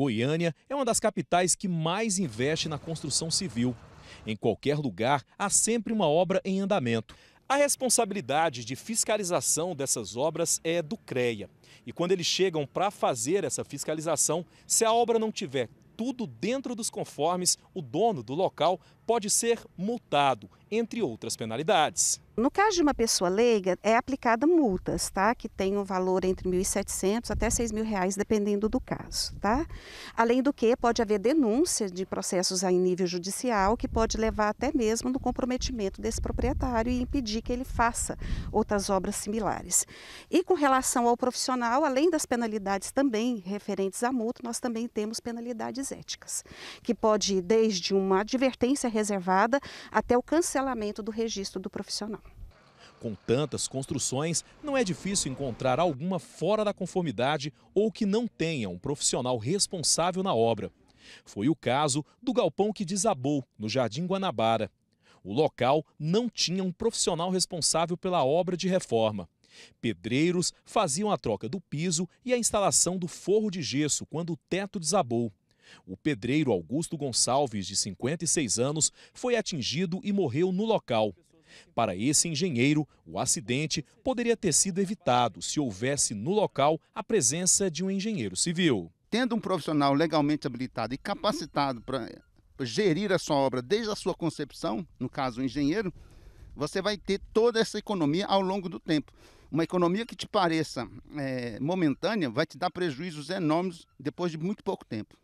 Goiânia é uma das capitais que mais investe na construção civil. Em qualquer lugar, há sempre uma obra em andamento. A responsabilidade de fiscalização dessas obras é do CREA. E quando eles chegam para fazer essa fiscalização, se a obra não tiver tudo dentro dos conformes, o dono do local pode ser multado, entre outras penalidades. No caso de uma pessoa leiga, é aplicada multas, tá? Que tem um valor entre R$ 1.700 até R$ reais, dependendo do caso, tá? Além do que, pode haver denúncia de processos em nível judicial, que pode levar até mesmo no comprometimento desse proprietário e impedir que ele faça outras obras similares. E com relação ao profissional, além das penalidades também referentes à multa, nós também temos penalidades éticas, que pode ir desde uma advertência reservada até o cancelamento do registro do profissional. Com tantas construções, não é difícil encontrar alguma fora da conformidade ou que não tenha um profissional responsável na obra. Foi o caso do galpão que desabou no Jardim Guanabara. O local não tinha um profissional responsável pela obra de reforma. Pedreiros faziam a troca do piso e a instalação do forro de gesso quando o teto desabou. O pedreiro Augusto Gonçalves, de 56 anos, foi atingido e morreu no local. Para esse engenheiro, o acidente poderia ter sido evitado se houvesse no local a presença de um engenheiro civil. Tendo um profissional legalmente habilitado e capacitado para gerir a sua obra desde a sua concepção, no caso o engenheiro, você vai ter toda essa economia ao longo do tempo. Uma economia que te pareça é, momentânea vai te dar prejuízos enormes depois de muito pouco tempo.